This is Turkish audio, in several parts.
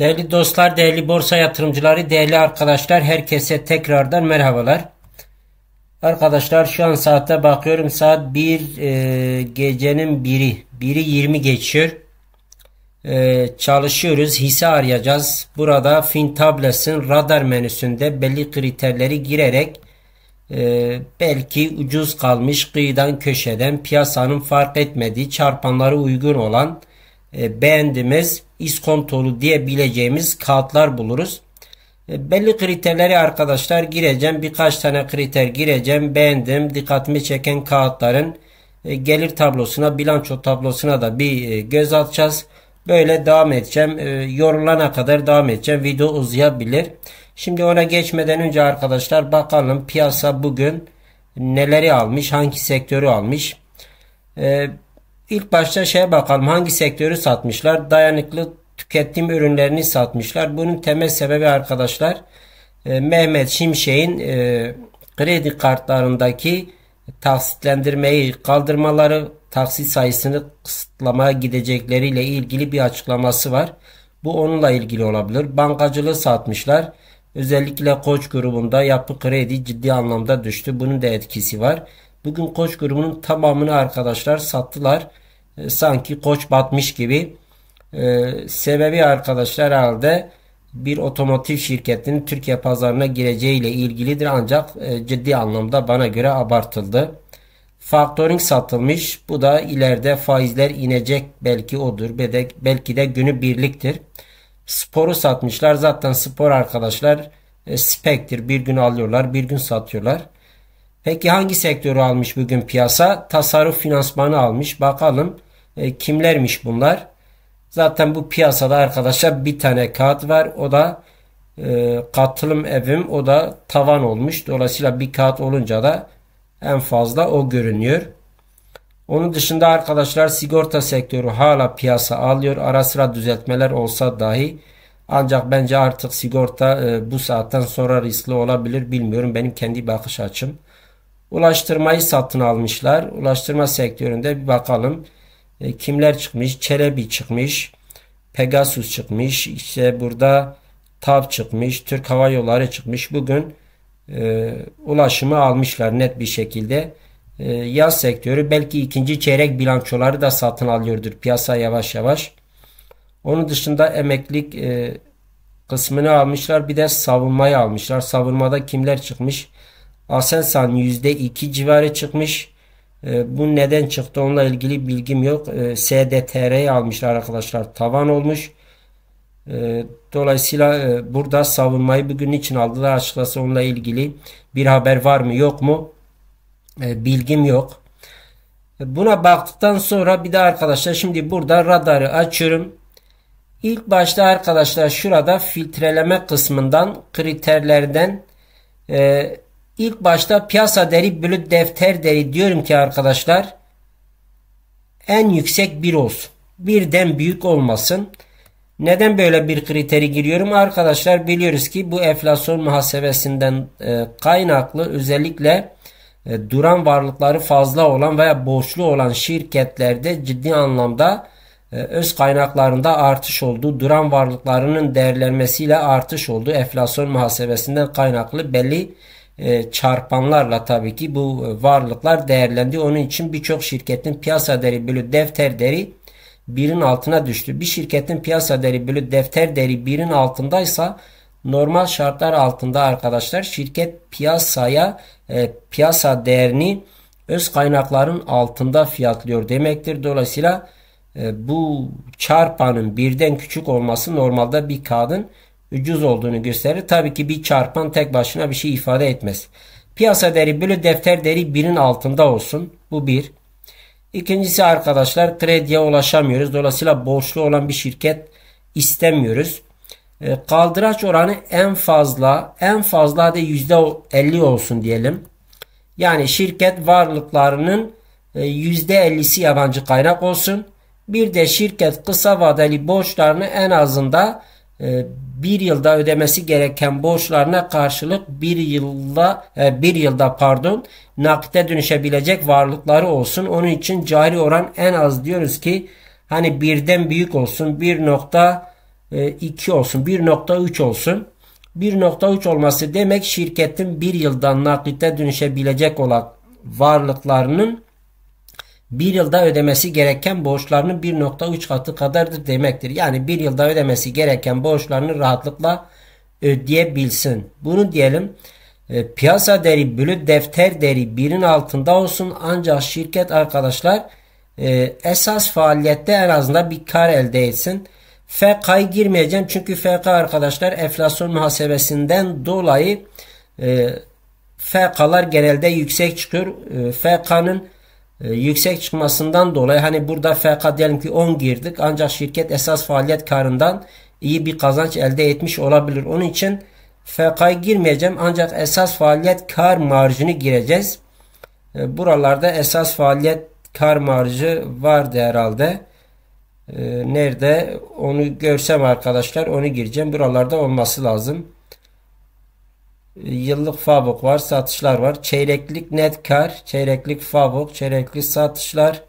Değerli dostlar, değerli borsa yatırımcıları, değerli arkadaşlar herkese tekrardan merhabalar. Arkadaşlar şu an saatte bakıyorum saat 1 e, gecenin 1'i 1'i 20 geçiyor. E, çalışıyoruz hisse arayacağız. Burada FinTables'in radar menüsünde belli kriterleri girerek e, belki ucuz kalmış kıyıdan köşeden piyasanın fark etmediği çarpanları uygun olan e, beğendiğimiz iskontolu diyebileceğimiz kağıtlar buluruz. E, belli kriterleri arkadaşlar gireceğim. Birkaç tane kriter gireceğim. Beğendim. Dikkatimi çeken kağıtların e, gelir tablosuna, bilanço tablosuna da bir göz atacağız. Böyle devam edeceğim. Yorulana kadar devam edeceğim. Video uzayabilir. Şimdi ona geçmeden önce arkadaşlar bakalım piyasa bugün neleri almış, hangi sektörü almış. İlk başta şeye bakalım hangi sektörü satmışlar. Dayanıklı tüketim ürünlerini satmışlar. Bunun temel sebebi arkadaşlar e, Mehmet Şimşek'in e, kredi kartlarındaki taksitlendirmeyi kaldırmaları, taksit sayısını kısıtlamaya gidecekleriyle ilgili bir açıklaması var. Bu onunla ilgili olabilir. Bankacılığı satmışlar. Özellikle Koç grubunda yapı kredi ciddi anlamda düştü. Bunun da etkisi var. Bugün Koç grubunun tamamını arkadaşlar sattılar. E, sanki koç batmış gibi. E, sebebi arkadaşlar herhalde bir otomotiv şirketinin Türkiye pazarına gireceğiyle ilgilidir ancak e, ciddi anlamda bana göre abartıldı. Factoring satılmış. Bu da ileride faizler inecek belki odur. Belki de günü birliktir. Sporu satmışlar. Zaten spor arkadaşlar spektir. Bir gün alıyorlar, bir gün satıyorlar. Peki hangi sektörü almış bugün piyasa? Tasarruf finansmanı almış. Bakalım e, kimlermiş bunlar? Zaten bu piyasada arkadaşlar bir tane kağıt var. O da e, katılım evim. O da tavan olmuş. Dolayısıyla bir kağıt olunca da en fazla o görünüyor. Onun dışında arkadaşlar sigorta sektörü hala piyasa alıyor. Ara sıra düzeltmeler olsa dahi ancak bence artık sigorta e, bu saatten sonra riskli olabilir bilmiyorum. Benim kendi bakış açım. Ulaştırmayı satın almışlar. Ulaştırma sektöründe bir bakalım. E, kimler çıkmış? Çelebi çıkmış. Pegasus çıkmış. İşte burada TAV çıkmış. Türk Hava Yolları çıkmış. Bugün e, ulaşımı almışlar net bir şekilde. E, yaz sektörü belki ikinci çeyrek bilançoları da satın alıyordur piyasa yavaş yavaş. Onun dışında emeklilik e, kısmını almışlar. Bir de savunmayı almışlar. Savunmada kimler çıkmış? Aselsan %2 civarı çıkmış. Ee, bu neden çıktı onunla ilgili bilgim yok. E, ee, SDTR'yi almışlar arkadaşlar. Tavan olmuş. Ee, dolayısıyla e, burada savunmayı bugün için aldılar. Açıkçası onunla ilgili bir haber var mı yok mu bilgim yok. buna baktıktan sonra bir de arkadaşlar şimdi burada radarı açıyorum. İlk başta arkadaşlar şurada filtreleme kısmından kriterlerden e, İlk başta piyasa değeri bölü defter değeri diyorum ki arkadaşlar en yüksek bir olsun. Birden büyük olmasın. Neden böyle bir kriteri giriyorum? Arkadaşlar biliyoruz ki bu enflasyon muhasebesinden e, kaynaklı özellikle e, duran varlıkları fazla olan veya borçlu olan şirketlerde ciddi anlamda e, öz kaynaklarında artış oldu. Duran varlıklarının değerlenmesiyle artış oldu. Enflasyon muhasebesinden kaynaklı belli e, çarpanlarla tabii ki bu e, varlıklar değerlendi. Onun için birçok şirketin piyasa değeri bölü defter değeri birin altına düştü. Bir şirketin piyasa değeri bölü defter değeri birin altındaysa normal şartlar altında arkadaşlar şirket piyasaya e, piyasa değerini öz kaynakların altında fiyatlıyor demektir. Dolayısıyla e, bu çarpanın birden küçük olması normalde bir kağıdın ucuz olduğunu gösterir. Tabii ki bir çarpan tek başına bir şey ifade etmez. Piyasa değeri bölü defter değeri birin altında olsun. Bu bir. İkincisi arkadaşlar krediye ulaşamıyoruz. Dolayısıyla borçlu olan bir şirket istemiyoruz. E, kaldıraç oranı en fazla en fazla da %50 olsun diyelim. Yani şirket varlıklarının %50'si e, yabancı kaynak olsun. Bir de şirket kısa vadeli borçlarını en azında e, bir yılda ödemesi gereken borçlarına karşılık bir yılda e, bir yılda pardon nakite dönüşebilecek varlıkları olsun. Onun için cari oran en az diyoruz ki hani birden büyük olsun 1.2 e, olsun 1.3 olsun. 1.3 olması demek şirketin bir yılda nakite dönüşebilecek olan varlıklarının bir yılda ödemesi gereken borçlarının 1.3 katı kadardır demektir. Yani bir yılda ödemesi gereken borçlarını rahatlıkla ödeyebilsin. Bunu diyelim e, piyasa değeri bölü defter değeri birin altında olsun ancak şirket arkadaşlar e, esas faaliyette en azından bir kar elde etsin. FK'ya girmeyeceğim çünkü FK arkadaşlar enflasyon muhasebesinden dolayı e, FK'lar genelde yüksek çıkıyor. E, e, yüksek çıkmasından dolayı hani burada FK diyelim ki 10 girdik ancak şirket esas faaliyet karından iyi bir kazanç elde etmiş olabilir. Onun için FK'ya girmeyeceğim ancak esas faaliyet kar marjını gireceğiz. E, buralarda esas faaliyet kar marjı vardı herhalde. E, nerede onu görsem arkadaşlar onu gireceğim. Buralarda olması lazım yıllık fabuk var, satışlar var. Çeyreklik net kar, çeyreklik fabuk, çeyreklik satışlar.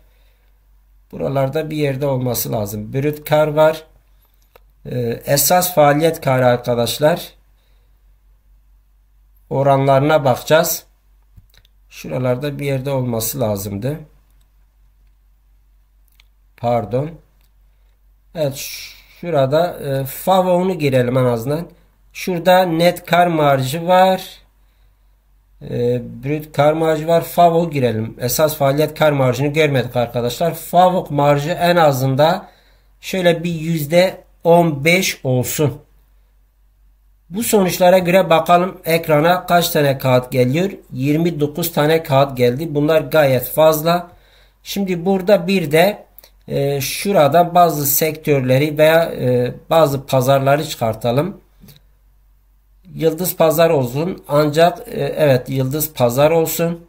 Buralarda bir yerde olması lazım. Brüt kar var. Ee, esas faaliyet karı arkadaşlar. Oranlarına bakacağız. Şuralarda bir yerde olması lazımdı. Pardon. Evet şurada e, favonu girelim en azından. Şurada net kar marjı var. Ee, brüt kar marjı var. Favok girelim. Esas faaliyet kar marjını görmedik arkadaşlar. Favok marjı en azında şöyle bir yüzde 15 olsun. Bu sonuçlara göre bakalım ekrana kaç tane kağıt geliyor? 29 tane kağıt geldi. Bunlar gayet fazla. Şimdi burada bir de e, şurada bazı sektörleri veya e, bazı pazarları çıkartalım. Yıldız pazar olsun. Ancak e, evet yıldız pazar olsun.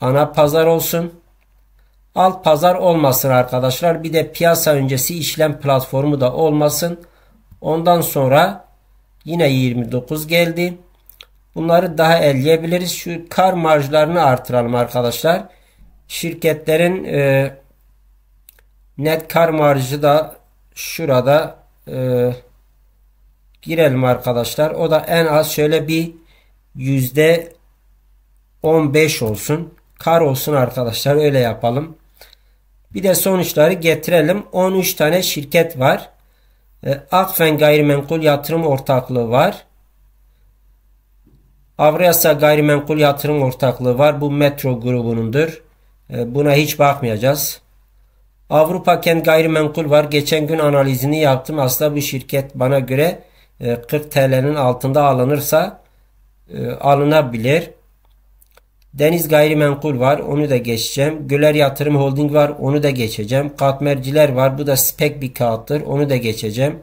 Ana pazar olsun. Alt pazar olmasın arkadaşlar. Bir de piyasa öncesi işlem platformu da olmasın. Ondan sonra yine 29 geldi. Bunları daha elleyebiliriz. Şu kar marjlarını artıralım arkadaşlar. Şirketlerin e, net kar marjı da şurada e, girelim arkadaşlar. O da en az şöyle bir yüzde 15 olsun. Kar olsun arkadaşlar. Öyle yapalım. Bir de sonuçları getirelim. 13 tane şirket var. E, Akfen Gayrimenkul Yatırım Ortaklığı var. Avrasya Gayrimenkul Yatırım Ortaklığı var. Bu Metro grubunundur. E, buna hiç bakmayacağız. Avrupa Kent Gayrimenkul var. Geçen gün analizini yaptım. Aslında bu şirket bana göre 40 e, TL'nin altında alınırsa e, alınabilir. Deniz gayrimenkul var. Onu da geçeceğim. Güler Yatırım Holding var. Onu da geçeceğim. Katmerciler var. Bu da spek bir kağıttır. Onu da geçeceğim.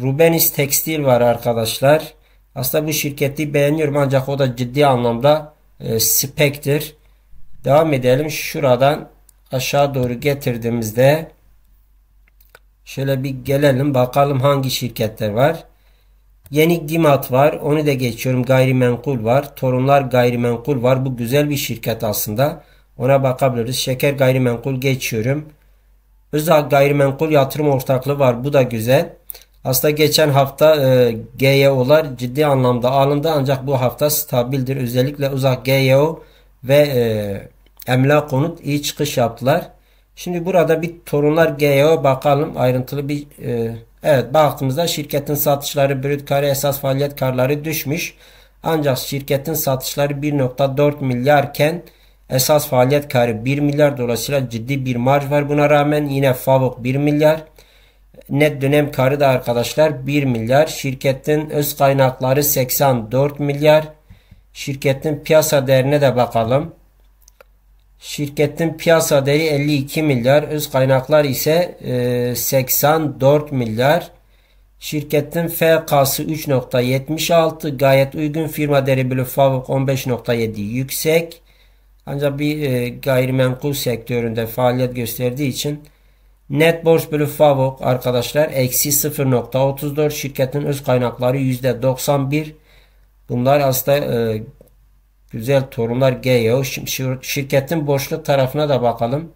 Rubenis Tekstil var arkadaşlar. Aslında bu şirketi beğeniyorum ancak o da ciddi anlamda e, spektir. Devam edelim. Şuradan aşağı doğru getirdiğimizde Şöyle bir gelelim bakalım hangi şirketler var. Yeni Gimat var. Onu da geçiyorum. Gayrimenkul var. Torunlar Gayrimenkul var. Bu güzel bir şirket aslında. Ona bakabiliriz. Şeker Gayrimenkul geçiyorum. Özak Gayrimenkul Yatırım Ortaklığı var. Bu da güzel. Aslında geçen hafta e, GYO'lar e ciddi anlamda alındı ancak bu hafta stabildir. Özellikle uzak GEO ve e, emlak konut iyi çıkış yaptılar. Şimdi burada bir torunlar GEO bakalım ayrıntılı bir e, evet baktığımızda şirketin satışları brüt kare esas faaliyet karları düşmüş. Ancak şirketin satışları 1.4 milyarken esas faaliyet karı 1 milyar dolayısıyla ciddi bir marj var. Buna rağmen yine FAVOK 1 milyar. Net dönem karı da arkadaşlar 1 milyar. Şirketin öz kaynakları 84 milyar. Şirketin piyasa değerine de bakalım. Şirketin piyasa değeri 52 milyar. Öz kaynaklar ise 84 e, milyar. Şirketin FK'sı 3.76 gayet uygun. Firma değeri bölü FAVOK 15.7 yüksek. Ancak bir e, gayrimenkul sektöründe faaliyet gösterdiği için net borç bölü FAVOK arkadaşlar eksi 0.34 şirketin öz kaynakları %91 Bunlar aslında e, Güzel torunlar Şimdi Şirketin borçlu tarafına da bakalım.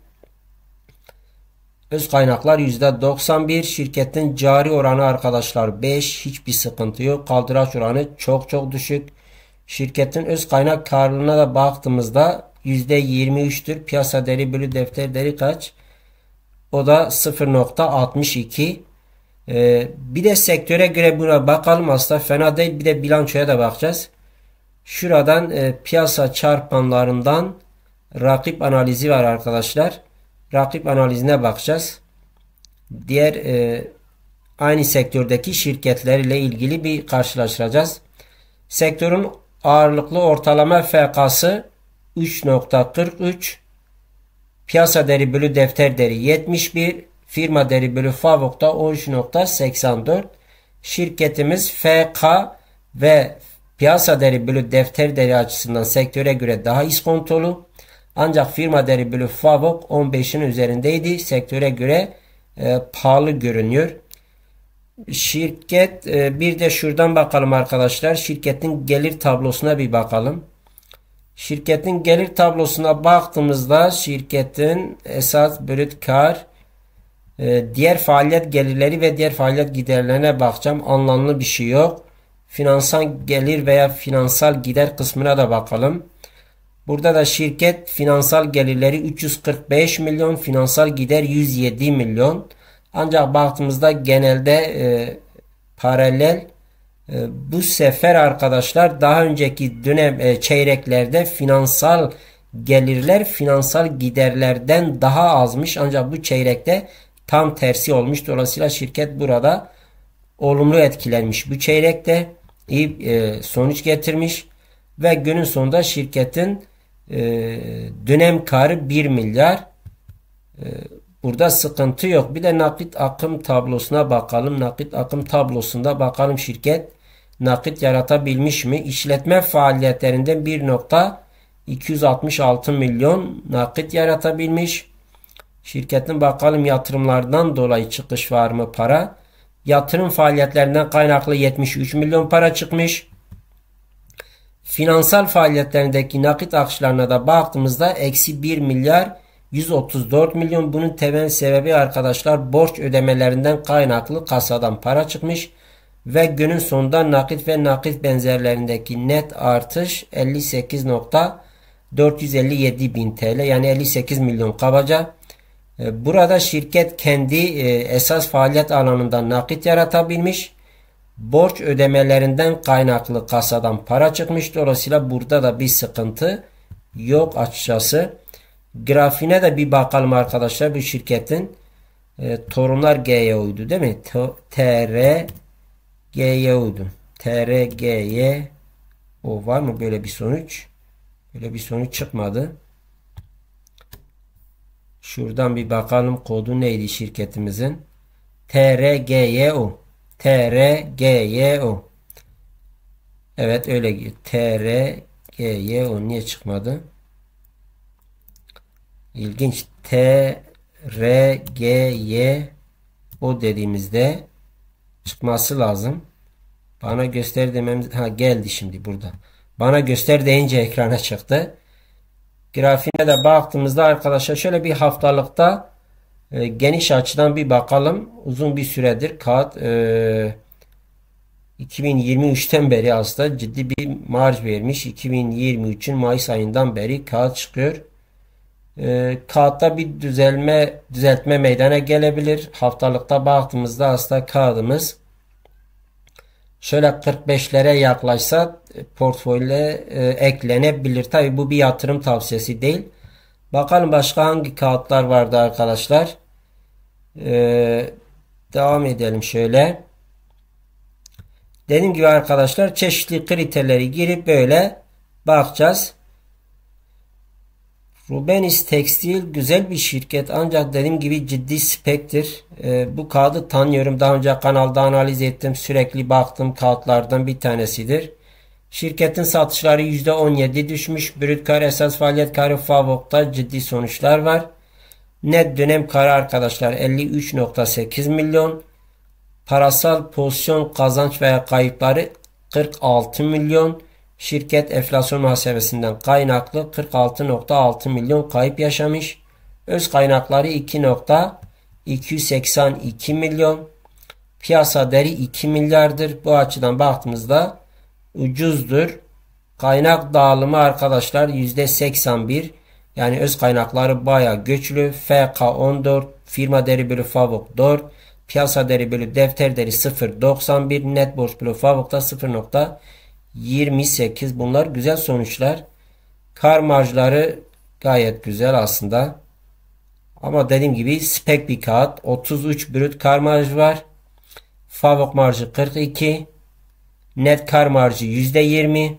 Öz kaynaklar %91. Şirketin cari oranı arkadaşlar 5. Hiçbir sıkıntı yok. Kaldıraç oranı çok çok düşük. Şirketin öz kaynak karlılığına da baktığımızda %23'tür. Piyasa deri bölü defter değeri kaç? O da 0.62. Ee, bir de sektöre göre buna bakalım aslında fena değil. Bir de bilançoya da bakacağız. Şuradan e, piyasa çarpanlarından rakip analizi var arkadaşlar. Rakip analizine bakacağız. Diğer e, aynı sektördeki şirketler ile ilgili bir karşılaştıracağız. Sektörün ağırlıklı ortalama FK'sı 3.43 piyasa değeri bölü defter deri 71 firma değeri bölü FAVOK'ta 13.84 şirketimiz FK ve Piyasa değeri bölü defter değeri açısından sektöre göre daha iskontolu. Ancak firma değeri bölü FAVOK 15'in üzerindeydi. Sektöre göre e, pahalı görünüyor. Şirket e, bir de şuradan bakalım arkadaşlar. Şirketin gelir tablosuna bir bakalım. Şirketin gelir tablosuna baktığımızda şirketin esas brüt kar e, diğer faaliyet gelirleri ve diğer faaliyet giderlerine bakacağım. Anlamlı bir şey yok. Finansal gelir veya finansal gider kısmına da bakalım. Burada da şirket finansal gelirleri 345 milyon, finansal gider 107 milyon. Ancak baktığımızda genelde e, paralel e, bu sefer arkadaşlar daha önceki dönem e, çeyreklerde finansal gelirler finansal giderlerden daha azmış. Ancak bu çeyrekte tam tersi olmuş. Dolayısıyla şirket burada olumlu etkilenmiş bu çeyrekte iyi e, sonuç getirmiş ve günün sonunda şirketin e, dönem karı 1 milyar e, burada sıkıntı yok. Bir de nakit akım tablosuna bakalım. Nakit akım tablosunda bakalım şirket nakit yaratabilmiş mi? İşletme faaliyetlerinde 1.266 milyon nakit yaratabilmiş. Şirketin bakalım yatırımlardan dolayı çıkış var mı para? Yatırım faaliyetlerinden kaynaklı 73 milyon para çıkmış. Finansal faaliyetlerindeki nakit akışlarına da baktığımızda eksi 1 milyar 134 milyon bunun temel sebebi arkadaşlar borç ödemelerinden kaynaklı kasadan para çıkmış ve günün sonunda nakit ve nakit benzerlerindeki net artış 58.457 bin TL yani 58 milyon kabaca. E, burada şirket kendi e, esas faaliyet alanında nakit yaratabilmiş. Borç ödemelerinden kaynaklı kasadan para çıkmış. Dolayısıyla burada da bir sıkıntı yok açıkçası. Grafine de bir bakalım arkadaşlar bu şirketin. E, torunlar G'ye uydu değil mi? T, TR G'ye uydu. TR G'ye o var mı böyle bir sonuç? Böyle bir sonuç çıkmadı. Şuradan bir bakalım kodu neydi şirketimizin? TRGYO. TRGYO. Evet öyle TRGYO niye çıkmadı? İlginç. TRGYO dediğimizde çıkması lazım. Bana göster dememiz ha geldi şimdi burada. Bana göster deyince ekrana çıktı grafiğine de baktığımızda arkadaşlar şöyle bir haftalıkta e, geniş açıdan bir bakalım. Uzun bir süredir kağıt e, 2023'ten beri aslında ciddi bir marj vermiş. 2023'ün Mayıs ayından beri kağıt çıkıyor. E, kağıtta bir düzelme düzeltme meydana gelebilir. Haftalıkta baktığımızda aslında kağıdımız şöyle 45'lere yaklaşsa e, portföyle e, eklenebilir. Tabi bu bir yatırım tavsiyesi değil. Bakalım başka hangi kağıtlar vardı arkadaşlar. Ee, devam edelim şöyle. Dediğim gibi arkadaşlar çeşitli kriterleri girip böyle bakacağız. Rubenis Tekstil güzel bir şirket ancak dediğim gibi ciddi spektir. E, bu kağıdı tanıyorum. Daha önce kanalda analiz ettim. Sürekli baktım kağıtlardan bir tanesidir. Şirketin satışları %17 düşmüş. Brüt kar esas faaliyet karı Favok'ta ciddi sonuçlar var. Net dönem karı arkadaşlar 53.8 milyon. Parasal pozisyon kazanç veya kayıpları 46 milyon. Şirket enflasyon muhasebesinden kaynaklı 46.6 milyon kayıp yaşamış. Öz kaynakları 2.282 milyon. Piyasa değeri 2 milyardır. Bu açıdan baktığımızda ucuzdur. Kaynak dağılımı arkadaşlar %81. Yani öz kaynakları baya güçlü. FK 14, firma değeri bölü FAVOK 4, piyasa değeri bölü defter değeri 0.91, net borç bölü FAVOK'ta 0.91. 28 bunlar güzel sonuçlar. Kar marjları gayet güzel aslında. Ama dediğim gibi spek bir kağıt. 33 brüt kar marjı var. Favok marjı 42. Net kar marjı %20.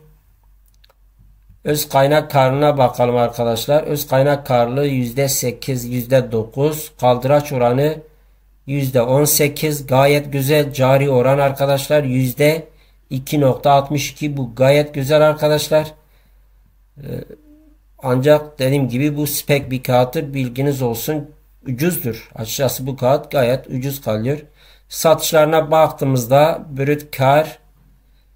Öz kaynak karına bakalım arkadaşlar. Öz kaynak karlı %8, %9. Kaldıraç oranı %18. Gayet güzel. Cari oran arkadaşlar %18. 2.62 bu gayet güzel arkadaşlar. Ee, ancak dediğim gibi bu spek bir kağıttır. Bilginiz olsun. Ucuzdur. Açıkçası bu kağıt gayet ucuz kalıyor. Satışlarına baktığımızda brüt kar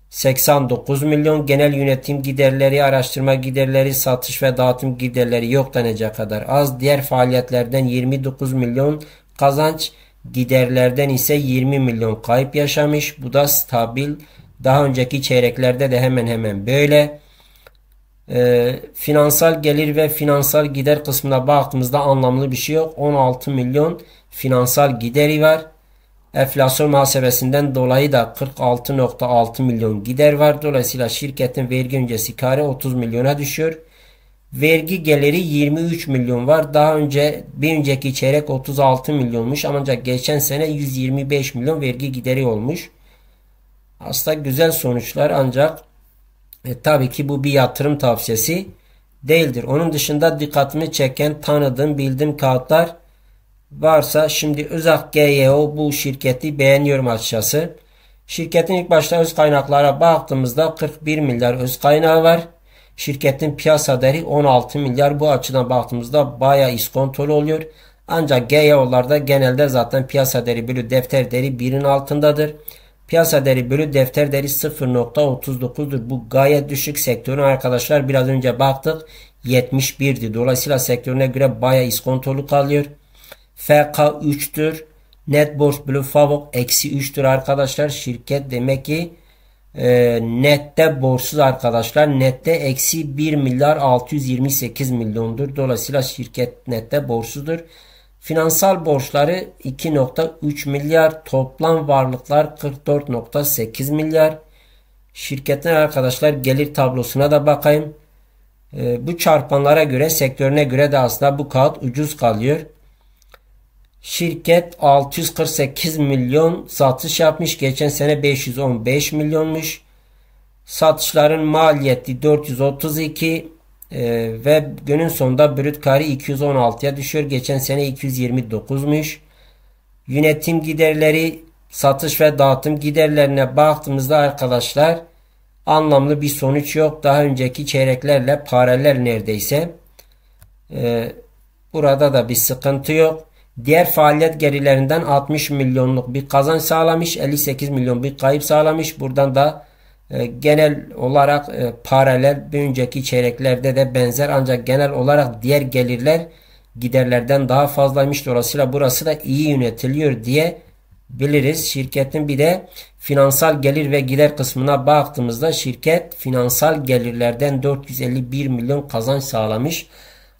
89 milyon genel yönetim giderleri, araştırma giderleri, satış ve dağıtım giderleri yok denecek kadar az. Diğer faaliyetlerden 29 milyon kazanç, giderlerden ise 20 milyon kayıp yaşamış. Bu da stabil daha önceki çeyreklerde de hemen hemen böyle. E, finansal gelir ve finansal gider kısmına baktığımızda anlamlı bir şey yok. 16 milyon finansal gideri var. Enflasyon muhasebesinden dolayı da 46.6 milyon gider var. Dolayısıyla şirketin vergi öncesi karı 30 milyona düşüyor. Vergi geliri 23 milyon var. Daha önce bir önceki çeyrek 36 milyonmuş ancak geçen sene 125 milyon vergi gideri olmuş. Aslında güzel sonuçlar ancak e, tabii ki bu bir yatırım tavsiyesi değildir. Onun dışında dikkatimi çeken tanıdığım bildiğim kağıtlar varsa şimdi Özak GYO bu şirketi beğeniyorum açıkçası. Şirketin ilk başta öz kaynaklara baktığımızda 41 milyar öz kaynağı var. Şirketin piyasa değeri 16 milyar. Bu açıdan baktığımızda baya iskontrol oluyor. Ancak GYO'larda genelde zaten piyasa değeri bölü defter değeri birin altındadır. Piyasa değeri bölü defter değeri 0.39'dur. Bu gayet düşük sektörün arkadaşlar biraz önce baktık 71'di. Dolayısıyla sektörüne göre baya iskontolu kalıyor. FK 3'tür. Net borç bölü favok eksi 3'tür arkadaşlar. Şirket demek ki e, nette borçsuz arkadaşlar nette eksi 1 milyar 628 milyondur. Dolayısıyla şirket nette borçsudur. Finansal borçları 2.3 milyar, toplam varlıklar 44.8 milyar. Şirketten arkadaşlar gelir tablosuna da bakayım. Ee, bu çarpanlara göre sektörüne göre de aslında bu kağıt ucuz kalıyor. Şirket 648 milyon satış yapmış. Geçen sene 515 milyonmuş. Satışların maliyeti 432, ee, ve günün sonunda brüt karı 216'ya düşüyor. Geçen sene 229'muş. Yönetim giderleri, satış ve dağıtım giderlerine baktığımızda arkadaşlar anlamlı bir sonuç yok. Daha önceki çeyreklerle paralel neredeyse. Ee, burada da bir sıkıntı yok. Diğer faaliyet gerilerinden 60 milyonluk bir kazanç sağlamış. 58 milyon bir kayıp sağlamış. Buradan da e, genel olarak e, paralel bir önceki çeyreklerde de benzer ancak genel olarak diğer gelirler giderlerden daha fazlaymış. Dolayısıyla burası da iyi yönetiliyor diye biliriz. Şirketin bir de finansal gelir ve gider kısmına baktığımızda şirket finansal gelirlerden 451 milyon kazanç sağlamış.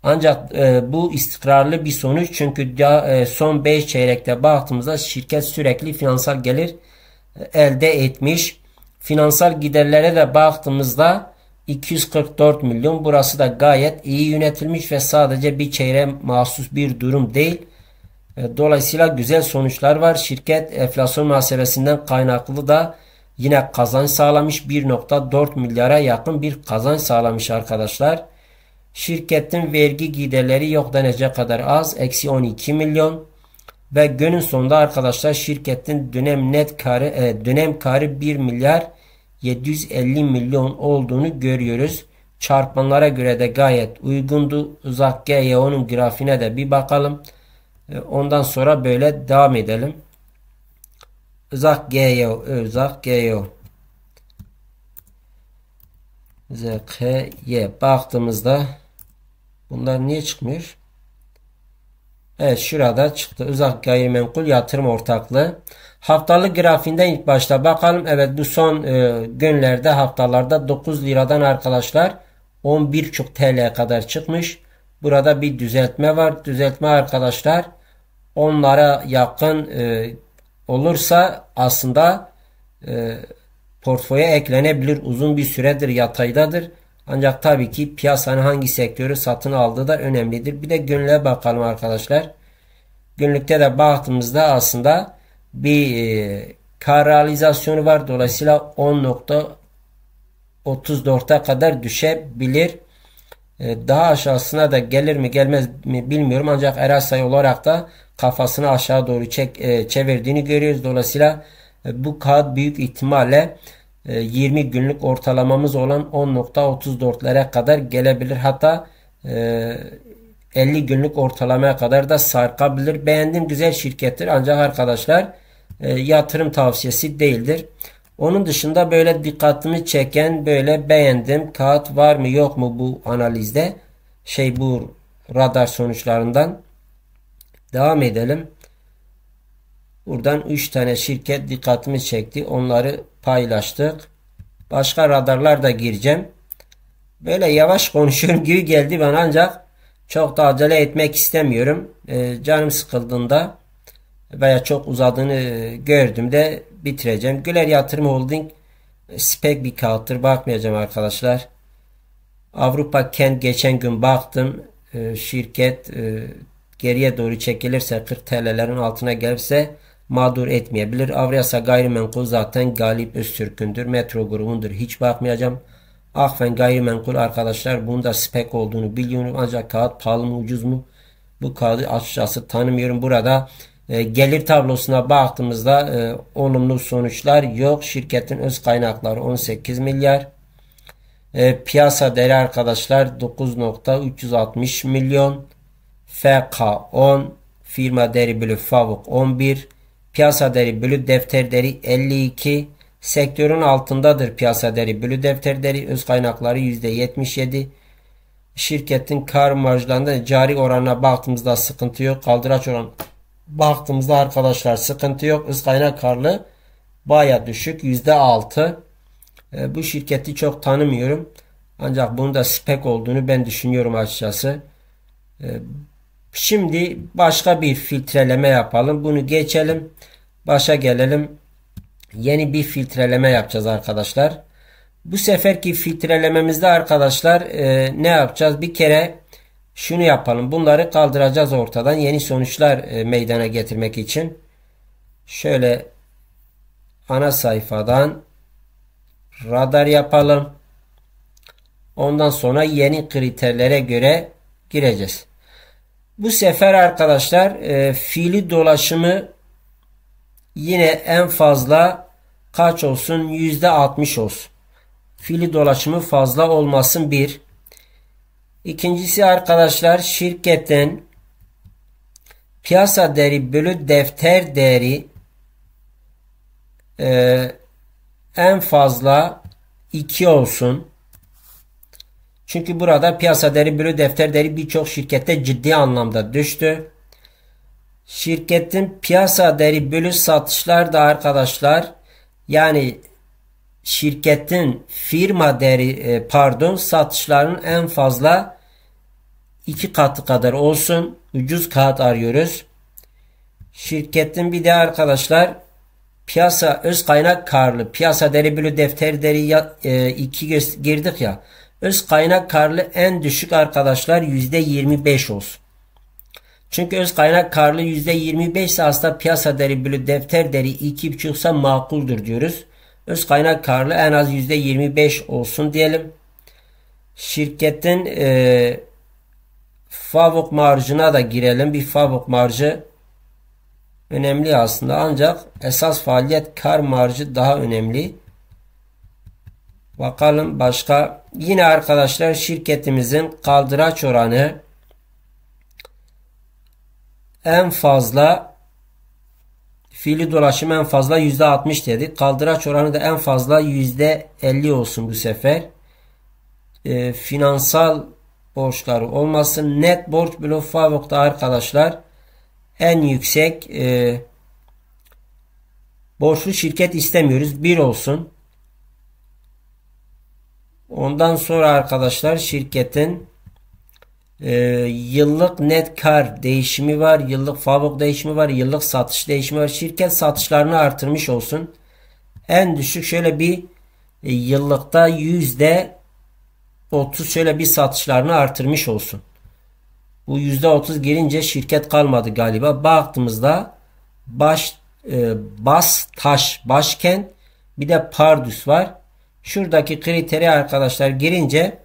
Ancak e, bu istikrarlı bir sonuç çünkü daha, e, son 5 çeyrekte baktığımızda şirket sürekli finansal gelir e, elde etmiş. Finansal giderlere de baktığımızda 244 milyon. Burası da gayet iyi yönetilmiş ve sadece bir çeyreğe mahsus bir durum değil. E, dolayısıyla güzel sonuçlar var. Şirket enflasyon muhasebesinden kaynaklı da yine kazanç sağlamış. 1.4 milyara yakın bir kazanç sağlamış arkadaşlar. Şirketin vergi giderleri yok denecek kadar az. Eksi 12 milyon. Ve günün sonunda arkadaşlar şirketin dönem net karı e, dönem karı 1 milyar 750 milyon olduğunu görüyoruz. Çarpanlara göre de gayet uygundu. Uzak G'ye onun grafiğine de bir bakalım. E, ondan sonra böyle devam edelim. Uzak G'ye e, uzak G'ye ZK'ye baktığımızda bunlar niye çıkmıyor? Evet şurada çıktı. Uzak gayrimenkul yatırım ortaklığı. Haftalık grafiğinden ilk başta bakalım. Evet bu son e, günlerde haftalarda 9 liradan arkadaşlar çok TL kadar çıkmış. Burada bir düzeltme var. Düzeltme arkadaşlar onlara yakın e, olursa aslında e, portföye eklenebilir. Uzun bir süredir yataydadır. Ancak tabii ki piyasanın hangi sektörü satın aldığı da önemlidir. Bir de günlüğe bakalım arkadaşlar. Günlükte de baktığımızda aslında bir e, kar realizasyonu var. Dolayısıyla 10.34'e kadar düşebilir. E, daha aşağısına da gelir mi gelmez mi bilmiyorum. Ancak Erasay olarak da kafasını aşağı doğru çek, e, çevirdiğini görüyoruz. Dolayısıyla e, bu kağıt büyük ihtimalle 20 ee, günlük ortalamamız olan 10.34'lere kadar gelebilir. Hatta 50 e, günlük ortalamaya kadar da sarkabilir. Beğendiğim güzel şirkettir ancak arkadaşlar e, yatırım tavsiyesi değildir. Onun dışında böyle dikkatimi çeken böyle beğendim kağıt var mı yok mu bu analizde şey bu radar sonuçlarından devam edelim. Buradan 3 tane şirket dikkatimi çekti. Onları paylaştık. Başka radarlar da gireceğim. Böyle yavaş konuşuyorum gibi geldi Ben ancak çok da acele etmek istemiyorum. E, canım sıkıldığında veya çok uzadığını e, gördüm de bitireceğim. Güler Yatırım Holding e, spek bir kağıttır. Bakmayacağım arkadaşlar. Avrupa Kent geçen gün baktım. E, şirket e, geriye doğru çekilirse 40 TL'lerin altına gelirse mağdur etmeyebilir. Avrasya gayrimenkul zaten Galip Öztürk'ündür. Metro grubundur. Hiç bakmayacağım. Akfen ah, gayrimenkul arkadaşlar bunda spek olduğunu biliyorum. Ancak kağıt pahalı mı ucuz mu? Bu kağıdı açıkçası tanımıyorum. Burada e, gelir tablosuna baktığımızda e, olumlu sonuçlar yok. Şirketin öz kaynakları 18 milyar. E, piyasa değeri arkadaşlar 9.360 milyon. FK 10 firma değeri bölü FAVUK 11 Piyasa değeri bölü defter değeri 52. Sektörün altındadır piyasa değeri bölü defter değeri. Öz kaynakları %77. Şirketin kar marjlarında cari oranına baktığımızda sıkıntı yok. Kaldıraç oran baktığımızda arkadaşlar sıkıntı yok. Öz kaynak karlı baya düşük %6. E, ee, bu şirketi çok tanımıyorum. Ancak bunun da spek olduğunu ben düşünüyorum açıkçası. E, Şimdi başka bir filtreleme yapalım. Bunu geçelim. Başa gelelim. Yeni bir filtreleme yapacağız arkadaşlar. Bu seferki filtrelememizde arkadaşlar e, ne yapacağız? Bir kere şunu yapalım. Bunları kaldıracağız ortadan. Yeni sonuçlar e, meydana getirmek için. Şöyle ana sayfadan radar yapalım. Ondan sonra yeni kriterlere göre gireceğiz. Bu sefer arkadaşlar e, fiili dolaşımı yine en fazla kaç olsun? %60 olsun. Fiili dolaşımı fazla olmasın bir. İkincisi arkadaşlar şirketten piyasa değeri bölü defter değeri e, en fazla 2 olsun. Çünkü burada piyasa değeri bölü defter değeri birçok şirkette ciddi anlamda düştü. Şirketin piyasa değeri bölü satışlar da arkadaşlar yani şirketin firma değeri e, pardon satışların en fazla iki katı kadar olsun. Ucuz kağıt arıyoruz. Şirketin bir de arkadaşlar piyasa öz kaynak karlı piyasa deri bölü defter değeri 2 e, girdik ya. Öz kaynak karlı en düşük arkadaşlar %25 olsun. Çünkü öz kaynak karlı %25 ise aslında piyasa deri bölü defter deri 2,5 ise makuldur diyoruz. Öz kaynak karlı en az %25 olsun diyelim. Şirketin e, favok marjına da girelim. Bir favok marjı önemli aslında ancak esas faaliyet kar marjı daha önemli. Bakalım başka. Yine arkadaşlar şirketimizin kaldıraç oranı en fazla fili dolaşım en fazla %60 dedi Kaldıraç oranı da en fazla %50 olsun bu sefer. E, finansal borçları olmasın. Net borç bloğu Favok'ta arkadaşlar en yüksek e, borçlu şirket istemiyoruz. 1 olsun. Ondan sonra arkadaşlar şirketin e, yıllık net kar değişimi var. Yıllık fabrik değişimi var. Yıllık satış değişimi var. Şirket satışlarını artırmış olsun. En düşük şöyle bir e, yıllıkta yüzde 30 şöyle bir satışlarını artırmış olsun. Bu yüzde 30 gelince şirket kalmadı galiba. Baktığımızda baş e, bas taş başkent bir de pardüs var. Şuradaki kriteri arkadaşlar girince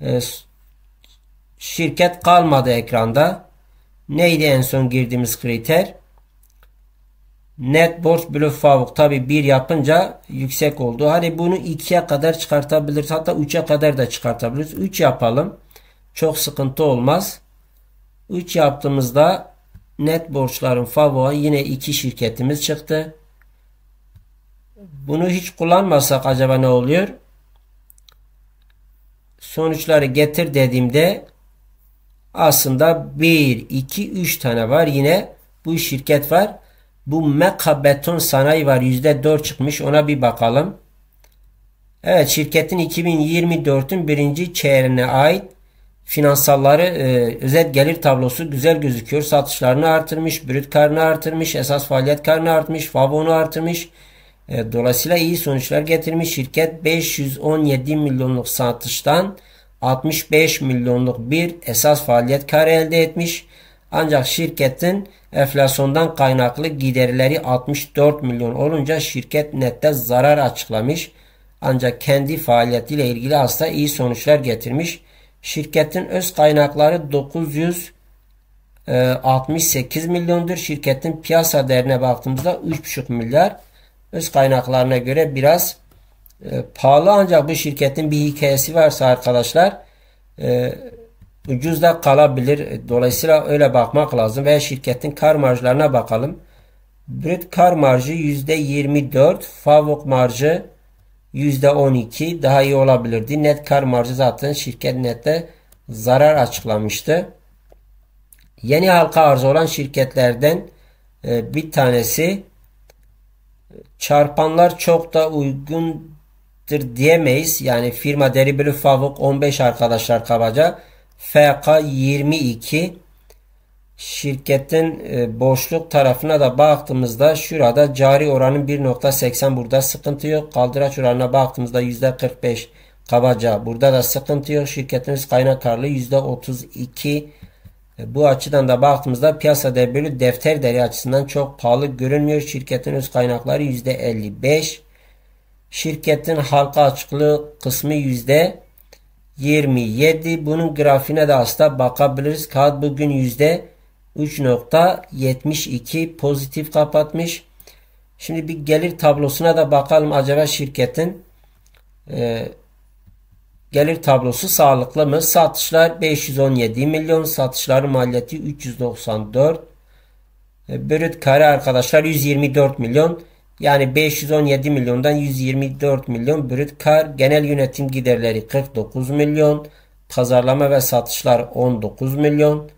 e, şirket kalmadı ekranda. Neydi en son girdiğimiz kriter? Net borç blöf favuk tabi bir yapınca yüksek oldu. Hani bunu ikiye kadar çıkartabiliriz. Hatta üçe kadar da çıkartabiliriz. Üç yapalım. Çok sıkıntı olmaz. Üç yaptığımızda net borçların favuğa yine iki şirketimiz çıktı bunu hiç kullanmasak acaba ne oluyor? Sonuçları getir dediğimde aslında 1, 2, 3 tane var. Yine bu şirket var. Bu Meka Beton Sanayi var. %4 çıkmış. Ona bir bakalım. Evet şirketin 2024'ün birinci çeyreğine ait finansalları e, özet gelir tablosu güzel gözüküyor. Satışlarını artırmış, brüt karını artırmış, esas faaliyet karını artmış favonu artırmış. E, dolayısıyla iyi sonuçlar getirmiş. Şirket 517 milyonluk satıştan 65 milyonluk bir esas faaliyet karı elde etmiş. Ancak şirketin enflasyondan kaynaklı giderleri 64 milyon olunca şirket nette zarar açıklamış. Ancak kendi faaliyetiyle ilgili hasta iyi sonuçlar getirmiş. Şirketin öz kaynakları 968 e, milyondur. Şirketin piyasa değerine baktığımızda 3,5 milyar öz kaynaklarına göre biraz e, pahalı ancak bu şirketin bir hikayesi varsa arkadaşlar e, ucuz da kalabilir. Dolayısıyla öyle bakmak lazım veya şirketin kar marjlarına bakalım. Brüt kar marjı %24, favok marjı %12 daha iyi olabilirdi. Net kar marjı zaten şirket nette zarar açıklamıştı. Yeni halka arz olan şirketlerden e, bir tanesi çarpanlar çok da uygundur diyemeyiz. Yani firma deribülü bölü favuk 15 arkadaşlar kabaca. FK 22 şirketin e, boşluk tarafına da baktığımızda şurada cari oranın 1.80 burada sıkıntı yok. Kaldıraç oranına baktığımızda %45 kabaca burada da sıkıntı yok. Şirketimiz kaynak karlı %32 e, bu açıdan da baktığımızda piyasa değeri defter değeri açısından çok pahalı görünmüyor. Şirketin öz kaynakları %55. Şirketin halka açıklığı kısmı %27. Bunun grafiğine de aslında bakabiliriz. Kağıt bugün %3.72 pozitif kapatmış. Şimdi bir gelir tablosuna da bakalım acaba şirketin e, Gelir tablosu sağlıklı mı? Satışlar 517 milyon. Satışların maliyeti 394. E, brüt kare arkadaşlar 124 milyon. Yani 517 milyondan 124 milyon brüt kar. Genel yönetim giderleri 49 milyon. Pazarlama ve satışlar 19 milyon.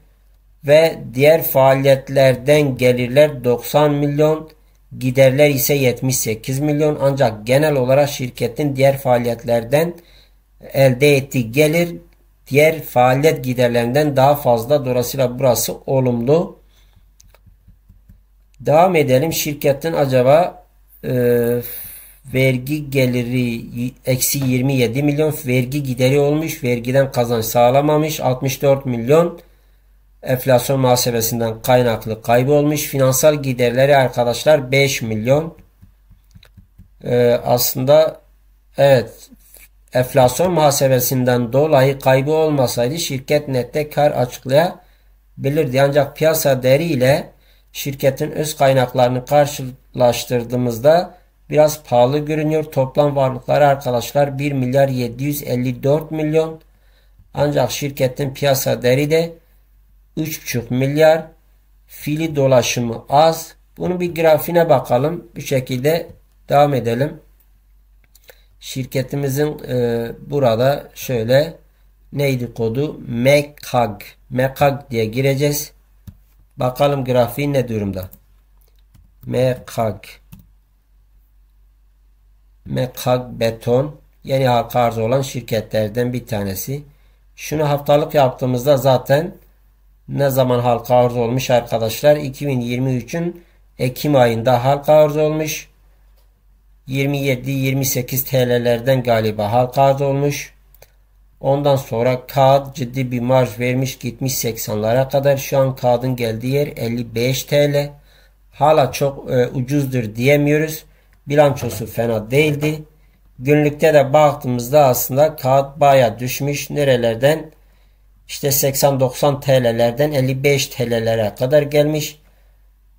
Ve diğer faaliyetlerden gelirler 90 milyon. Giderler ise 78 milyon. Ancak genel olarak şirketin diğer faaliyetlerden elde ettiği gelir diğer faaliyet giderlerinden daha fazla. Dolayısıyla burası olumlu. Devam edelim. Şirketin acaba e, vergi geliri eksi 27 milyon vergi gideri olmuş. Vergiden kazanç sağlamamış. 64 milyon enflasyon muhasebesinden kaynaklı kaybı olmuş. Finansal giderleri arkadaşlar 5 milyon. E, aslında evet Enflasyon muhasebesinden dolayı kaybı olmasaydı şirket nette kar açıklayabilirdi. Ancak piyasa değeri ile şirketin öz kaynaklarını karşılaştırdığımızda biraz pahalı görünüyor. Toplam varlıklar arkadaşlar 1 milyar 754 milyon. Ancak şirketin piyasa değeri de 3,5 milyar. Fili dolaşımı az. bunu bir grafiğine bakalım. Bu şekilde devam edelim şirketimizin e, burada şöyle neydi kodu? MEKAG. MEKAG diye gireceğiz. Bakalım grafiği ne durumda? MEKAG. MEKAG beton. Yeni halka arz olan şirketlerden bir tanesi. Şunu haftalık yaptığımızda zaten ne zaman halka arz olmuş arkadaşlar? 2023'ün Ekim ayında halka arz olmuş. 27-28 TL'lerden galiba halka arz olmuş. Ondan sonra kağıt ciddi bir marj vermiş gitmiş 80'lara kadar. Şu an kağıdın geldiği yer 55 TL. Hala çok e, ucuzdur diyemiyoruz. Bilançosu fena değildi. Günlükte de baktığımızda aslında kağıt baya düşmüş. Nerelerden? İşte 80-90 TL'lerden 55 TL'lere kadar gelmiş.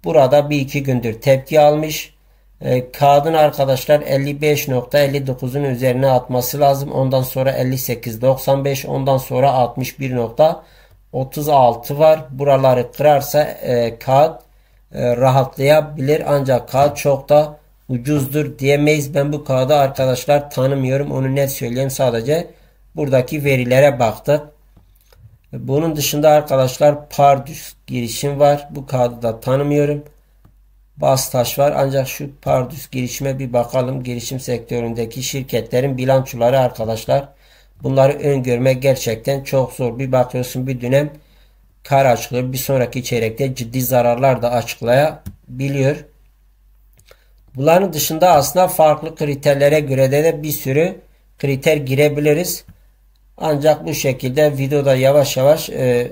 Burada bir iki gündür tepki almış. E, kağıdın arkadaşlar 55.59'un üzerine atması lazım. Ondan sonra 58.95 ondan sonra 61.36 var. Buraları kırarsa e, kağıt e, rahatlayabilir. Ancak kağıt çok da ucuzdur diyemeyiz. Ben bu kağıdı arkadaşlar tanımıyorum. Onu net söyleyeyim sadece. Buradaki verilere baktık. Bunun dışında arkadaşlar Pardus girişim var. Bu kağıdı da tanımıyorum bazı taş var. Ancak şu Pardus girişime bir bakalım. Girişim sektöründeki şirketlerin bilançoları arkadaşlar. Bunları öngörmek gerçekten çok zor. Bir bakıyorsun bir dönem kar açılıyor. Bir sonraki çeyrekte ciddi zararlar da açıklayabiliyor. Bunların dışında aslında farklı kriterlere göre de, de bir sürü kriter girebiliriz. Ancak bu şekilde videoda yavaş yavaş e,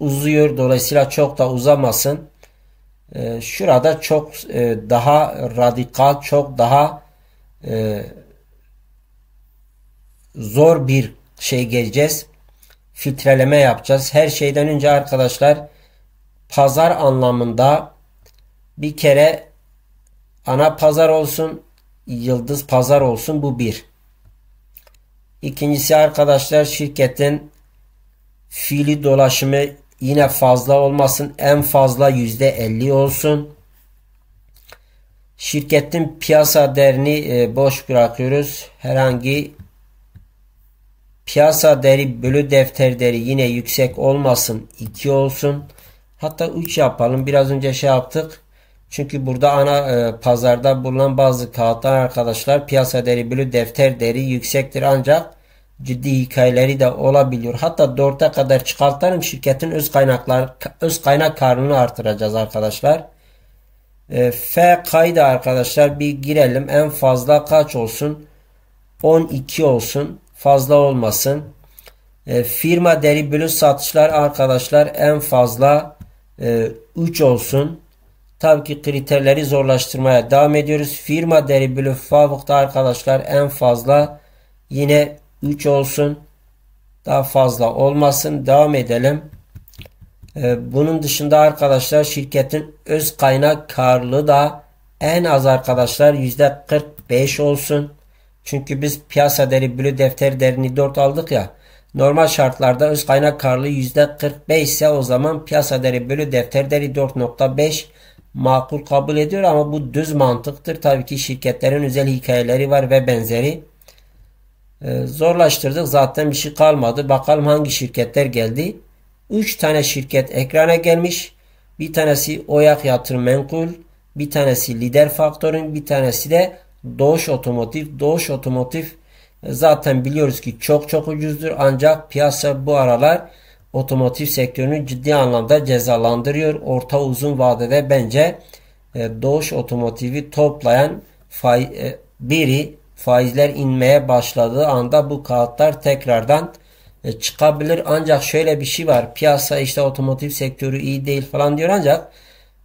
uzuyor. Dolayısıyla çok da uzamasın. Ee, şurada çok e, daha radikal, çok daha e, zor bir şey geleceğiz. Filtreleme yapacağız. Her şeyden önce arkadaşlar pazar anlamında bir kere ana pazar olsun, yıldız pazar olsun bu bir. İkincisi arkadaşlar şirketin fiili dolaşımı Yine fazla olmasın. En fazla %50 olsun. Şirketin piyasa değerini e, boş bırakıyoruz. Herhangi piyasa değeri bölü defter değeri yine yüksek olmasın. 2 olsun. Hatta 3 yapalım. Biraz önce şey yaptık. Çünkü burada ana e, pazarda bulunan bazı kağıtlar arkadaşlar piyasa değeri bölü defter değeri yüksektir ancak ciddi hikayeleri de olabiliyor. Hatta dörtte kadar çıkartırım şirketin öz kaynaklar öz kaynak karını artıracağız arkadaşlar. E, F kaydı arkadaşlar bir girelim. En fazla kaç olsun? 12 olsun. Fazla olmasın. E, firma deri bölü satışlar arkadaşlar en fazla e, 3 olsun. Tabii ki kriterleri zorlaştırmaya devam ediyoruz. Firma deri bölü favukta arkadaşlar en fazla yine 3 olsun. Daha fazla olmasın. Devam edelim. Ee, bunun dışında arkadaşlar şirketin öz kaynak karlı da en az arkadaşlar %45 olsun. Çünkü biz piyasa değeri bölü defter derini 4 aldık ya. Normal şartlarda öz kaynak karlı %45 ise o zaman piyasa değeri bölü defter değeri 4.5 makul kabul ediyor ama bu düz mantıktır. Tabii ki şirketlerin özel hikayeleri var ve benzeri. Ee, zorlaştırdık. Zaten bir şey kalmadı. Bakalım hangi şirketler geldi. 3 tane şirket ekrana gelmiş. Bir tanesi Oyak Yatırım Menkul, bir tanesi Lider Faktörün, bir tanesi de Doğuş Otomotiv. Doğuş Otomotiv e, zaten biliyoruz ki çok çok ucuzdur ancak piyasa bu aralar otomotiv sektörünü ciddi anlamda cezalandırıyor. Orta uzun vadede bence e, Doğuş Otomotiv'i toplayan e, biri faizler inmeye başladığı anda bu kağıtlar tekrardan e, çıkabilir. Ancak şöyle bir şey var. Piyasa işte otomotiv sektörü iyi değil falan diyor ancak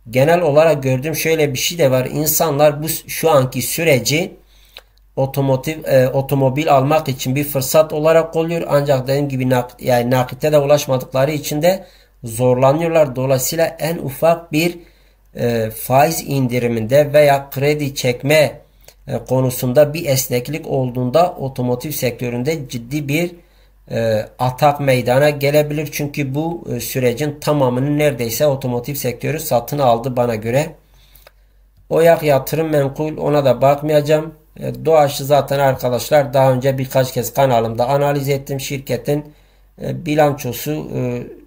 genel olarak gördüğüm şöyle bir şey de var. İnsanlar bu şu anki süreci otomotiv e, otomobil almak için bir fırsat olarak oluyor. Ancak dediğim gibi nak, yani nakite de ulaşmadıkları için de zorlanıyorlar. Dolayısıyla en ufak bir e, faiz indiriminde veya kredi çekme e, konusunda bir esneklik olduğunda otomotiv sektöründe ciddi bir e, atak meydana gelebilir. Çünkü bu e, sürecin tamamını neredeyse otomotiv sektörü satın aldı bana göre. Oyak yatırım menkul ona da bakmayacağım. E, Doğaçlı zaten arkadaşlar daha önce birkaç kez kanalımda analiz ettim. Şirketin bilançosu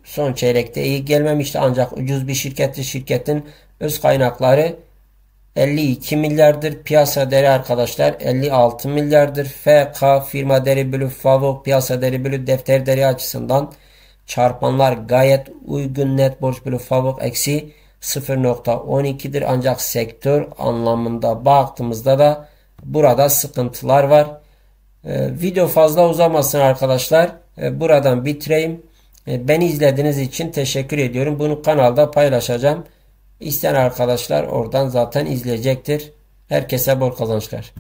son çeyrekte iyi gelmemişti ancak ucuz bir şirketti. Şirketin öz kaynakları 52 milyardır piyasa değeri arkadaşlar 56 milyardır FK firma değeri bölü FAVO piyasa değeri bölü defter değeri açısından çarpanlar gayet uygun net borç bölü FAVO eksi 0.12'dir ancak sektör anlamında baktığımızda da burada sıkıntılar var ee, video fazla uzamasın arkadaşlar ee, buradan bitireyim ee, beni izlediğiniz için teşekkür ediyorum bunu kanalda paylaşacağım İsteyen arkadaşlar oradan zaten izleyecektir. Herkese bol kazançlar.